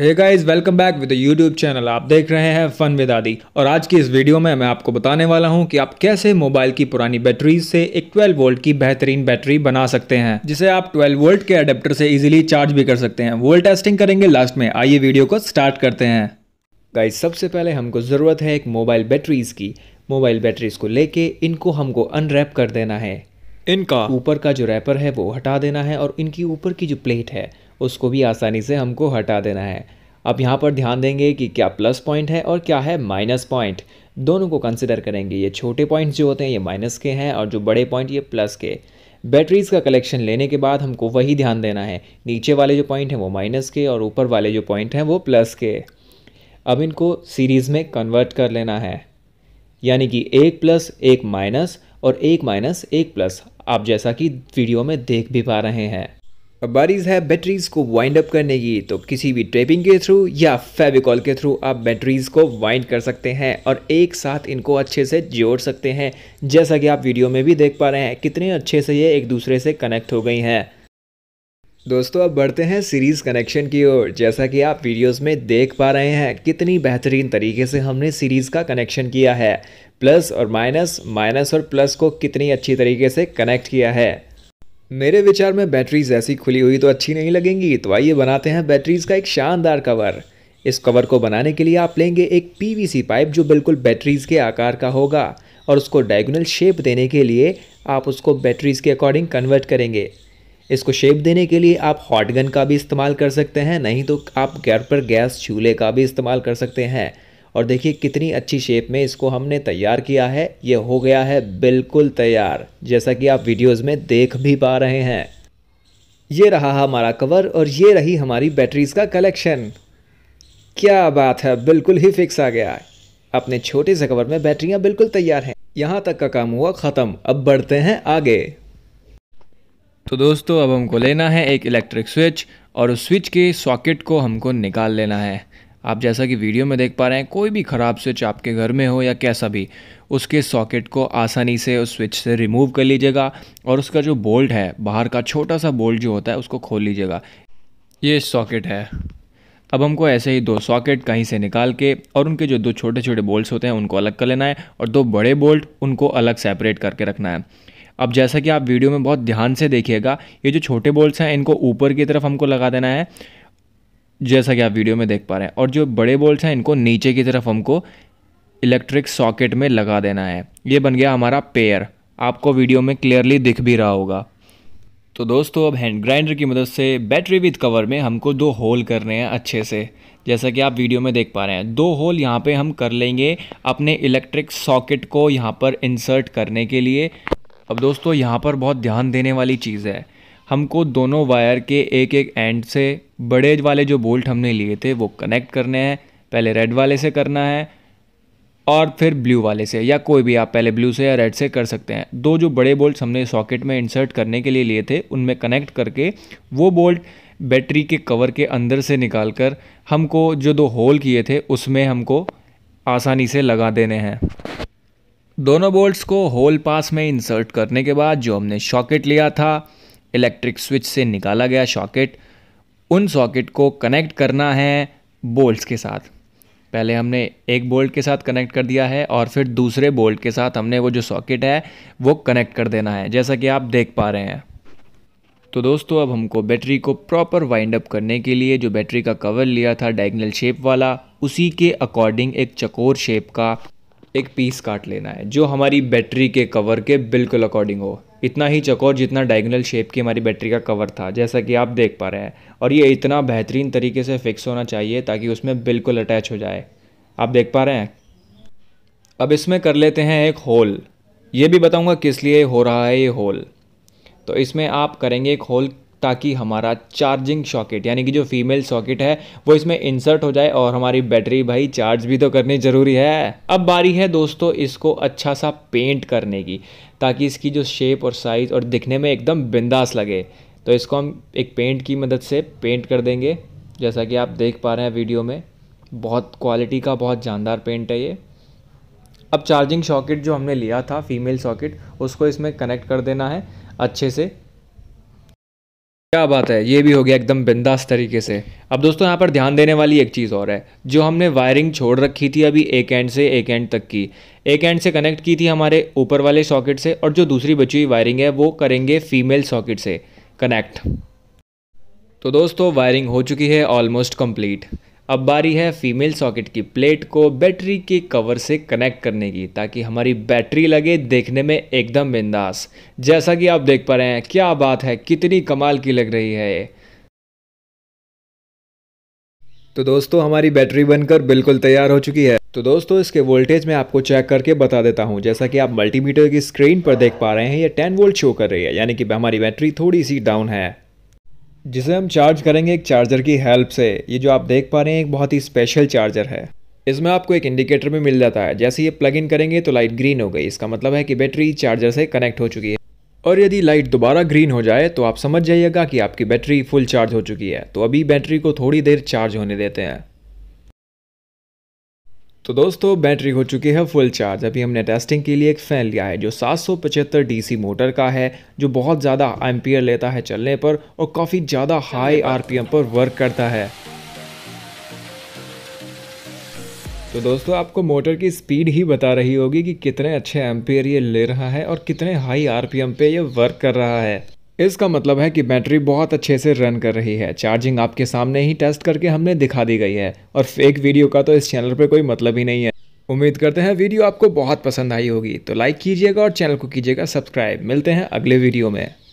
hey guys welcome back with YouTube channel आप देख रहे हैं फन विद आदि और आज की इस वीडियो में मैं आपको बताने वाला हूं कि आप कैसे मोबाइल की पुरानी बैटरी से एक 12 वोल्ट की बेहतरीन बैटरी बना सकते हैं जिसे आप 12 वोल्ट के अडेप्टर से इजीली चार्ज भी कर सकते हैं वोल्ट टेस्टिंग करेंगे लास्ट में आइए वीडियो को स्टार्ट करते हैं गाइज सबसे पहले हमको ज़रूरत है एक मोबाइल बैटरीज़ की मोबाइल बैटरीज़ को लेके इनको हमको अनरैप कर देना है इनका ऊपर का जो रैपर है वो हटा देना है और इनकी ऊपर की जो प्लेट है उसको भी आसानी से हमको हटा देना है अब यहाँ पर ध्यान देंगे कि क्या प्लस पॉइंट है और क्या है माइनस पॉइंट दोनों को कंसिडर करेंगे ये छोटे पॉइंट्स जो होते हैं ये माइनस के हैं और जो बड़े पॉइंट ये प्लस के बैटरीज़ का कलेक्शन लेने के बाद हमको वही ध्यान देना है नीचे वाले जो पॉइंट हैं वो माइनस के और ऊपर वाले जो पॉइंट हैं वो प्लस के अब इनको सीरीज़ में कन्वर्ट कर लेना है यानी कि एक प्लस एक माइनस और एक माइनस एक प्लस आप जैसा कि वीडियो में देख भी पा रहे हैं अब है बैटरीज को वाइंड अप करने की तो किसी भी टेपिंग के थ्रू या फेविकॉल के थ्रू आप बैटरीज को वाइंड कर सकते हैं और एक साथ इनको अच्छे से जोड़ सकते हैं जैसा कि आप वीडियो में भी देख पा रहे हैं कितने अच्छे से ये एक दूसरे से कनेक्ट हो गई हैं दोस्तों अब बढ़ते हैं सीरीज़ कनेक्शन की ओर जैसा कि आप वीडियोस में देख पा रहे हैं कितनी बेहतरीन तरीके से हमने सीरीज़ का कनेक्शन किया है प्लस और माइनस माइनस और प्लस को कितनी अच्छी तरीके से कनेक्ट किया है मेरे विचार में बैटरीज ऐसी खुली हुई तो अच्छी नहीं लगेंगी तो आइए बनाते हैं बैटरीज का एक शानदार कवर इस कवर को बनाने के लिए आप लेंगे एक पीवीसी पाइप जो बिल्कुल बैटरीज के आकार का होगा और उसको डायगोनल शेप देने के लिए आप उसको बैटरीज के अकॉर्डिंग कन्वर्ट करेंगे इसको शेप देने के लिए आप हॉट गन का भी इस्तेमाल कर सकते हैं नहीं तो आप घर पर गैस चूल्हे का भी इस्तेमाल कर सकते हैं और देखिए कितनी अच्छी शेप में इसको हमने तैयार किया है ये हो गया है बिल्कुल तैयार जैसा कि आप वीडियोस में देख भी पा रहे हैं ये रहा हमारा कवर और ये रही हमारी बैटरीज का कलेक्शन क्या बात है बिल्कुल ही फिक्स आ गया अपने छोटे से कवर में बैटरियाँ बिल्कुल तैयार हैं यहाँ तक का काम हुआ ख़त्म अब बढ़ते हैं आगे तो दोस्तों अब हमको लेना है एक इलेक्ट्रिक स्विच और उस स्विच के सॉकेट को हमको निकाल लेना है आप जैसा कि वीडियो में देख पा रहे हैं कोई भी ख़राब स्विच आपके घर में हो या कैसा भी उसके सॉकेट को आसानी से उस स्विच से रिमूव कर लीजिएगा और उसका जो बोल्ट है बाहर का छोटा सा बोल्ट जो होता है उसको खोल लीजिएगा ये सॉकेट है अब हमको ऐसे ही दो सॉकेट कहीं से निकाल के और उनके जो दो छोटे छोटे बोल्ट्स होते हैं उनको अलग कर लेना है और दो बड़े बोल्ट उनको अलग सेपरेट करके रखना है अब जैसा कि आप वीडियो में बहुत ध्यान से देखिएगा ये जो छोटे बोल्ट्स हैं इनको ऊपर की तरफ हमको लगा देना है जैसा कि आप वीडियो में देख पा रहे हैं और जो बड़े बोल्ट हैं इनको नीचे की तरफ हमको इलेक्ट्रिक सॉकेट में लगा देना है ये बन गया हमारा पेयर आपको वीडियो में क्लियरली दिख भी रहा होगा तो दोस्तों अब हैंड ग्राइंडर की मदद से बैटरी विद कवर में हमको दो होल करने हैं अच्छे से जैसा कि आप वीडियो में देख पा रहे हैं दो होल यहाँ पे हम कर लेंगे अपने इलेक्ट्रिक सॉकेट को यहाँ पर इंसर्ट करने के लिए अब दोस्तों यहाँ पर बहुत ध्यान देने वाली चीज़ है हमको दोनों वायर के एक एक एंड से बड़े वाले जो बोल्ट हमने लिए थे वो कनेक्ट करने हैं पहले रेड वाले से करना है और फिर ब्लू वाले से या कोई भी आप पहले ब्लू से या रेड से कर सकते हैं दो जो बड़े बोल्ट हमने सॉकेट में इंसर्ट करने के लिए लिए थे उनमें कनेक्ट करके वो बोल्ट बैटरी के कवर के अंदर से निकाल कर हमको जो दो होल किए थे उसमें हमको आसानी से लगा देने हैं दोनों बोल्ट्स को होल पास में इंसर्ट करने के बाद जो हमने शॉकेट लिया था इलेक्ट्रिक स्विच से निकाला गया सॉकेट उन सॉकेट को कनेक्ट करना है बोल्ट्स के साथ पहले हमने एक बोल्ट के साथ कनेक्ट कर दिया है और फिर दूसरे बोल्ट के साथ हमने वो जो सॉकेट है वो कनेक्ट कर देना है जैसा कि आप देख पा रहे हैं तो दोस्तों अब हमको बैटरी को प्रॉपर वाइंड अप करने के लिए जो बैटरी का कवर लिया था डायगनल शेप वाला उसी के अकॉर्डिंग एक चकोर शेप का एक पीस काट लेना है जो हमारी बैटरी के कवर के बिल्कुल अकॉर्डिंग हो इतना ही चकोर जितना डायगनल शेप की हमारी बैटरी का कवर था जैसा कि आप देख पा रहे हैं और ये इतना बेहतरीन तरीके से फिक्स होना चाहिए ताकि उसमें बिल्कुल अटैच हो जाए आप देख पा रहे हैं अब इसमें कर लेते हैं एक होल ये भी बताऊंगा किस लिए हो रहा है ये होल तो इसमें आप करेंगे एक होल ताकि हमारा चार्जिंग सॉकेट यानी कि जो फीमेल सॉकेट है वो इसमें इंसर्ट हो जाए और हमारी बैटरी भाई चार्ज भी तो करनी ज़रूरी है अब बारी है दोस्तों इसको अच्छा सा पेंट करने की ताकि इसकी जो शेप और साइज़ और दिखने में एकदम बिंदास लगे तो इसको हम एक पेंट की मदद से पेंट कर देंगे जैसा कि आप देख पा रहे हैं वीडियो में बहुत क्वालिटी का बहुत जानदार पेंट है ये अब चार्जिंग सॉकेट जो हमने लिया था फीमेल सॉकेट उसको इसमें कनेक्ट कर देना है अच्छे से क्या बात है ये भी हो गया एकदम बिंदास तरीके से अब दोस्तों यहाँ पर ध्यान देने वाली एक चीज़ और है जो हमने वायरिंग छोड़ रखी थी अभी एक एंड से एक एंड तक की एक एंड से कनेक्ट की थी हमारे ऊपर वाले सॉकेट से और जो दूसरी बची हुई वायरिंग है वो करेंगे फीमेल सॉकेट से कनेक्ट तो दोस्तों वायरिंग हो चुकी है ऑलमोस्ट कंप्लीट अब बारी है फीमेल सॉकेट की प्लेट को बैटरी के कवर से कनेक्ट करने की ताकि हमारी बैटरी लगे देखने में एकदम बिंदास जैसा कि आप देख पा रहे हैं क्या बात है कितनी कमाल की लग रही है ये तो दोस्तों हमारी बैटरी बनकर बिल्कुल तैयार हो चुकी है तो दोस्तों इसके वोल्टेज में आपको चेक करके बता देता हूं जैसा कि आप मल्टीमीटर की स्क्रीन पर देख पा रहे हैं ये 10 वोल्ट शो कर रही है यानी कि हमारी बैटरी थोड़ी सी डाउन है जिसे हम चार्ज करेंगे एक चार्जर की हेल्प से ये जो आप देख पा रहे हैं एक बहुत ही स्पेशल चार्जर है इसमें आपको एक इंडिकेटर भी मिल जाता है जैसे ये प्लग इन करेंगे तो लाइट ग्रीन हो गई इसका मतलब है कि बैटरी चार्जर से कनेक्ट हो चुकी है और यदि लाइट दोबारा ग्रीन हो जाए तो आप समझ जाइएगा कि आपकी बैटरी फुल चार्ज हो चुकी है तो अभी बैटरी को थोड़ी देर चार्ज होने देते हैं तो दोस्तों बैटरी हो चुकी है फुल चार्ज अभी हमने टेस्टिंग के लिए एक फ़ैन लिया है जो 775 डीसी मोटर का है जो बहुत ज़्यादा एम्पियर लेता है चलने पर और काफ़ी ज़्यादा हाई आरपीएम पर वर्क करता है तो दोस्तों आपको मोटर की स्पीड ही बता रही होगी कि कितने अच्छे एम्पियर ये ले रहा है और कितने हाई आरपीएम पे ये वर्क कर रहा है इसका मतलब है कि बैटरी बहुत अच्छे से रन कर रही है चार्जिंग आपके सामने ही टेस्ट करके हमने दिखा दी गई है और फेक वीडियो का तो इस चैनल पर कोई मतलब ही नहीं है उम्मीद करते हैं वीडियो आपको बहुत पसंद आई होगी तो लाइक कीजिएगा और चैनल को कीजिएगा सब्सक्राइब मिलते हैं अगले वीडियो में